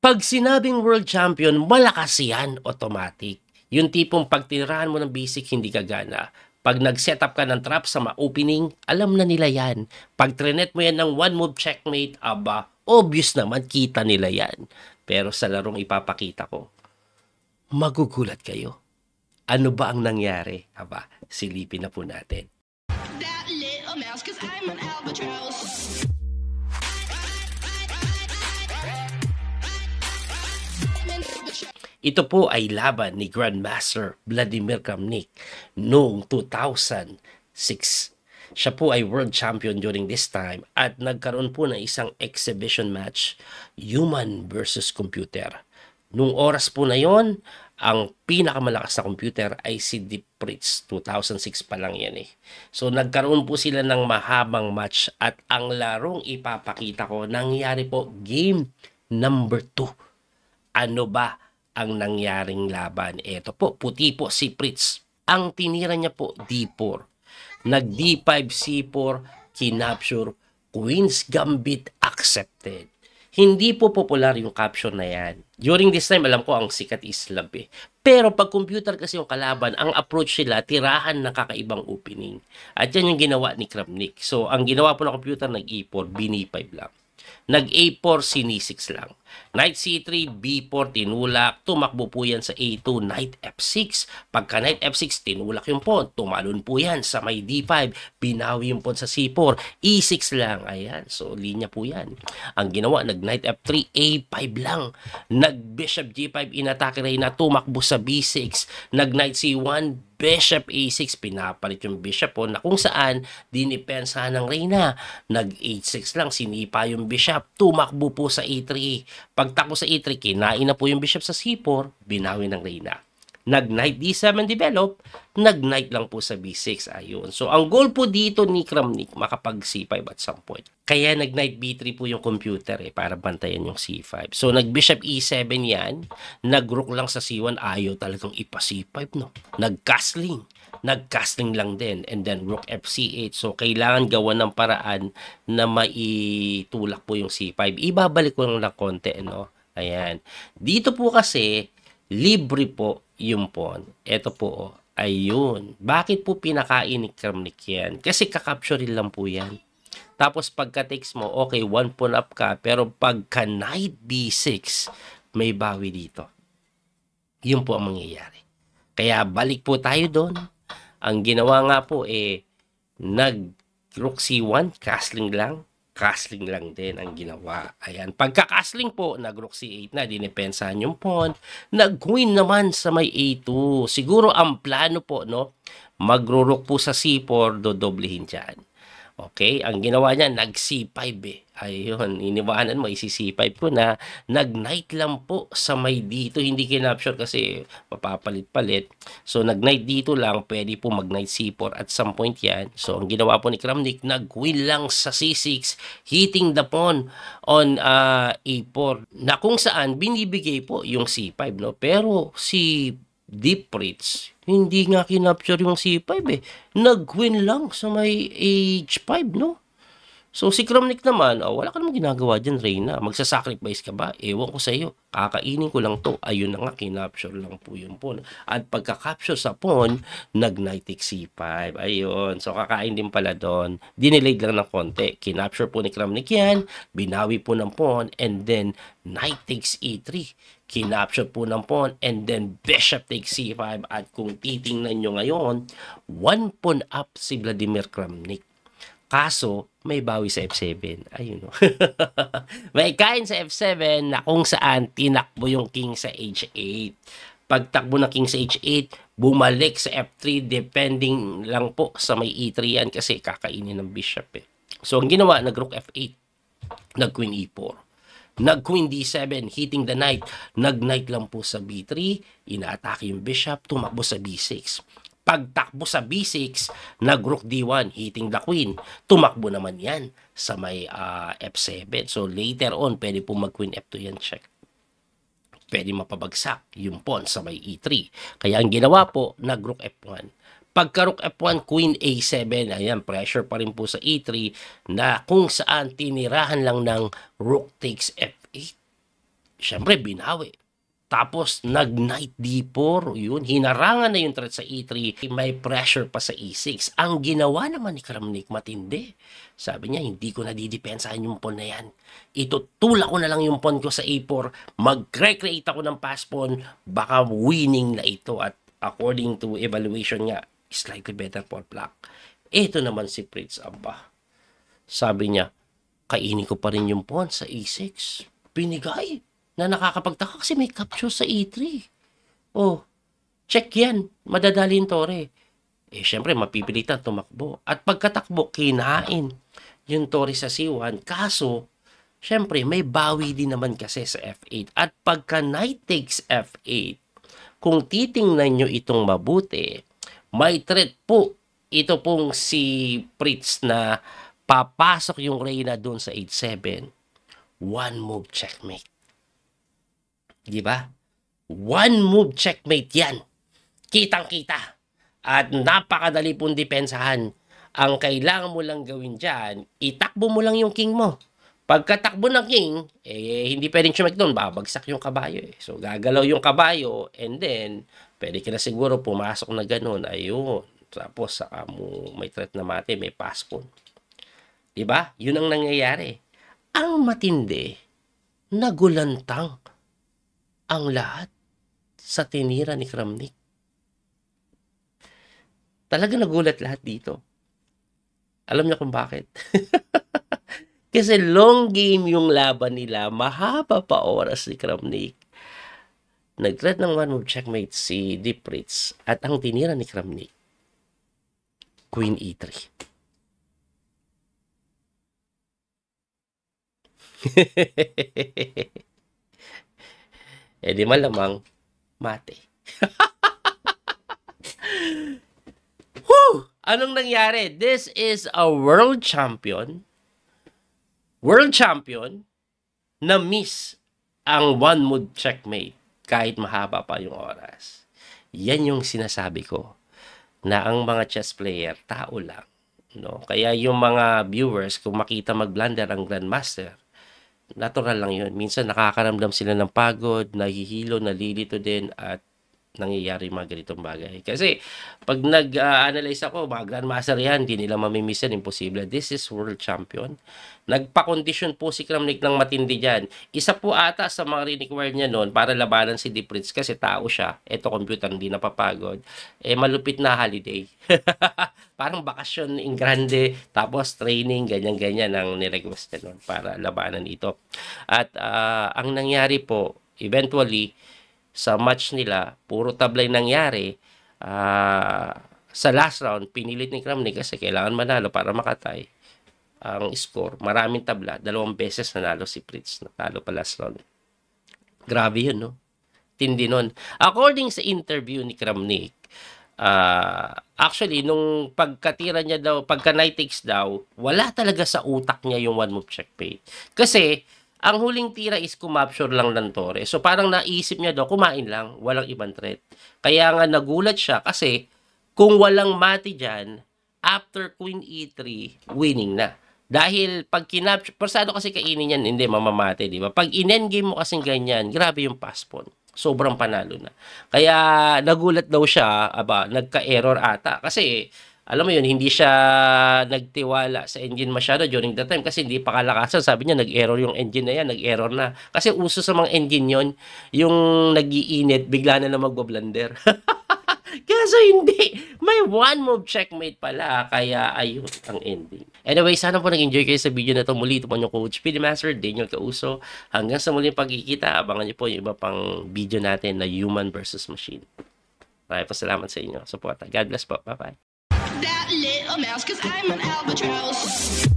Pag sinabing world champion, malakas yan automatic. Yung tipong pag pagtirahan mo ng basic, hindi ka gana. Pag nag-set up ka ng trap sa ma-opening, alam na nila yan. Pag trinet mo yan ng one-move checkmate, aba, obvious naman, kita nila yan. Pero sa larong ipapakita ko, magugulat kayo. Ano ba ang nangyari? Aba, silipin na po natin. That little mouse, cause I'm an albatross. Ito po ay laban ni Grandmaster Vladimir Kramnik noong 2006. Siya po ay world champion during this time at nagkaroon po ng isang exhibition match, human versus computer. Noong oras po na yon, ang pinakamalakas na computer ay si Deep Fritz. 2006 pa lang yan eh. So nagkaroon po sila ng mahabang match at ang larong ipapakita ko nangyari po game number 2 ano ba ang nangyaring laban. Ito po, puti po si Fritz. Ang tinira niya po, D4. Nag D5, C4, kinapture, Queen's Gambit accepted. Hindi po popular yung caption na yan. During this time, alam ko ang sikat is love eh. Pero pag computer kasi yung kalaban, ang approach nila, tirahan ng kakaibang opening. At yan yung ginawa ni Kramnik. So, ang ginawa po ng computer, nag E4, B5 lang. Nag A4, C6 lang. Knight C3, B4, tinulak. Tumakbo po yan sa A2, Knight F6. Pagka Knight F6, tinulak yung pawn. Tumalon po yan sa may D5. Binawi yung pawn sa C4. E6 lang. Ayan. So, linya po yan. Ang ginawa, nag Knight F3, A5 lang. Nag Bishop G5, inatake na Tumakbo sa B6. Nag Knight C1, bishop a6, pinapalit yung bishop po na kung saan dinipensa ng reyna. Nag h6 lang, sinipa yung bishop, tumakbo po sa e3. Pagtakbo sa e3, kinain na po yung bishop sa c4, binawi ng reyna nag-knight d7 develop, nag-knight lang po sa b6. Ayun. So, ang goal po dito ni Kramnik, makapag c5 at some point. Kaya nag-knight b3 po yung computer eh, para bantayan yung c5. So, nag-bishop e7 yan, nag-rook lang sa c1, ayaw talagang ipa c5, no? Nag-castling. Nag-castling lang din. And then, rook fc8. So, kailangan gawa ng paraan na maitulak po yung c5. Ibabalik ko lang lang konti, no? Ayan. Dito po kasi, libre po po, Ito oh. po, ayun. Bakit po pinakain ni Kramnik yan? Kasi kakapture lang po yan. Tapos pagka takes mo, okay, one pawn up ka. Pero pagka knight d 6 may bawi dito. Yun po ang mangyayari. Kaya balik po tayo doon. Ang ginawa nga po, eh, nag rook c1, castling lang. Castling lang din ang ginawa. Ayan, pagka-castling po, nag-rook c8 na, dinepensahan yung pawn. Nag-queen naman sa may a2. Siguro ang plano po, no, mag rook po sa c4, dodoblehin dyan. Okay, ang ginawa niya, nag-C5 eh. Ayun, iniwanan mo, isi-C5 ko na nag-night lang po sa may dito. Hindi kinapture kasi mapapalit-palit. So, nag-night dito lang, pwede po mag-night C4 at some point yan. So, ang ginawa po ni Kramnik, nag-win lang sa C6, hitting the pawn on uh, ah, A4 na kung saan binibigay po yung C5. No? Pero si deep rates, hindi nga kinapture yung C5 eh. Nag-win lang sa may H5, no? So si Kramnik naman, oh, wala ka namang ginagawa dyan, Reyna. Magsasacrifice ka ba? Ewan ko sa iyo. Kakainin ko lang to. Ayun na nga, kinapture lang po yung pawn. At pagka-capture sa pawn, nag knight c5. Ayun. So kakain din pala doon. Dinelayed lang ng konti. Kinapture po ni Kramnik yan. Binawi po ng pawn. And then, knight takes e3 kinapture po ng pawn and then bishop takes c5 at kung titingnan nyo ngayon one pawn up si Vladimir Kramnik Kaso, may bawi sa F7. Ayun o. may kain sa F7 na kung saan tinakbo yung king sa H8. Pagtakbo ng king sa H8, bumalik sa F3 depending lang po sa may E3 yan kasi kakainin ng bishop eh. So, ang ginawa, nag-rook F8, nag-queen E4, nag-queen D7, hitting the knight, nag-knight lang po sa B3, inaatake yung bishop, tumakbo sa B6 pagtakbo sa B6, nagrook D1, hitting the queen, tumakbo naman yan sa may uh, ah, F7. So later on, pwede po mag-queen F2 yan, check. Pwede mapabagsak yung pawn sa may E3. Kaya ang ginawa po, nagrook F1. Pagkarook F1, queen A7, ayan, pressure pa rin po sa E3 na kung saan tinirahan lang ng rook takes F8. Siyempre, binawi tapos nag knight d4, yun, hinarangan na yung threat sa e3, may pressure pa sa e6. Ang ginawa naman ni Kramnik matindi. Sabi niya, hindi ko nadidepensahan yung pawn na yan. Itutula ko na lang yung pawn ko sa a 4 mag-recreate ako ng pass pawn, baka winning na ito. At according to evaluation nga, slightly better for black. Ito naman si Prince Abba. Sabi niya, kainin ko pa rin yung pawn sa e6. Pinigay na nakakapagtaka kasi may capture sa E3. Oh, check yan. Madadali yung Tore. Eh, syempre, mapipilitan tumakbo. At pagkatakbo, kinain yung Tore sa C1. Kaso, syempre, may bawi din naman kasi sa F8. At pagka knight takes F8, kung titingnan nyo itong mabuti, may threat po ito pong si Pritz na papasok yung Reyna doon sa 8-7. One move checkmate. Di ba? One move checkmate yan. Kitang-kita. At napakadali pong depensahan. Ang kailangan mo lang gawin dyan, itakbo mo lang yung king mo. Pagkatakbo ng king, eh, hindi pwedeng sumek doon, babagsak yung kabayo. Eh. So, gagalaw yung kabayo, and then, pwede ka na siguro pumasok na ganun. Ayun. Tapos, saka mo may threat na mati, may passport. Diba? Yun ang nangyayari. Ang matindi, nagulantang ang lahat sa tinira ni Kramnik. Talaga nagulat lahat dito. Alam niyo kung bakit. Kasi long game yung laban nila. Mahaba pa oras ni Kramnik. nag ng one-move checkmate si Deep Ritz at ang tinira ni Kramnik, Queen E3. Hehehehe eh di malamang mate. Whew! Anong nangyari? This is a world champion. World champion na miss ang one mood checkmate kahit mahaba pa yung oras. Yan yung sinasabi ko na ang mga chess player tao lang, no? Kaya yung mga viewers kung makita mag-blunder ang grandmaster, natural lang yun. Minsan nakakaramdam sila ng pagod, nahihilo, nalilito din at nangyayari mga ganitong bagay. Kasi pag nag-analyze ako, mga grandmaster yan, hindi nila mamimiss yan, imposible. This is world champion. Nagpa-condition po si Kramnik ng matindi dyan. Isa po ata sa mga required niya noon para labanan si De Prince kasi tao siya. Eto computer, hindi napapagod. Eh, malupit na holiday. Parang bakasyon in grande, tapos training, ganyan-ganyan ang nirequest noon para labanan ito. At uh, ang nangyari po, eventually, sa match nila, puro tablay nangyari. Uh, sa last round, pinilit ni Kramnik kasi kailangan manalo para makatay ang score. Maraming tabla. Dalawang beses nanalo si Fritz. Natalo pa last round. Grabe yun, no? Tindi nun. According sa interview ni Kramnik, uh, actually, nung pagkatira niya daw, pagka night takes daw, wala talaga sa utak niya yung one move checkmate. Kasi, ang huling tira is kumapture lang ng Torre. So parang naisip niya daw, kumain lang, walang ibang threat. Kaya nga nagulat siya kasi kung walang mati dyan, after queen e3, winning na. Dahil pag kinapture, persado kasi kainin niyan, hindi mamamate, di ba? Pag in-endgame mo kasing ganyan, grabe yung passpon. sobrang panalo na. Kaya nagulat daw siya, aba, nagka-error ata. Kasi alam mo yun, hindi siya nagtiwala sa engine masyado during the time kasi hindi pa kalakasan. Sabi niya, nag-error yung engine na yan, nag-error na. Kasi uso sa mga engine yon yung nagiinit, bigla na lang magbablander. Kaso hindi. May one move checkmate pala. Kaya ayun ang ending. Anyway, sana po nag-enjoy kayo sa video na to. Muli, ito po yung coach Master Daniel Causo. Hanggang sa muling pagkikita, abangan niyo po yung iba pang video natin na human versus machine. Maraming pasalamat sa inyo. Support. God bless po. Bye-bye. that little mouse, cause I'm an albatross.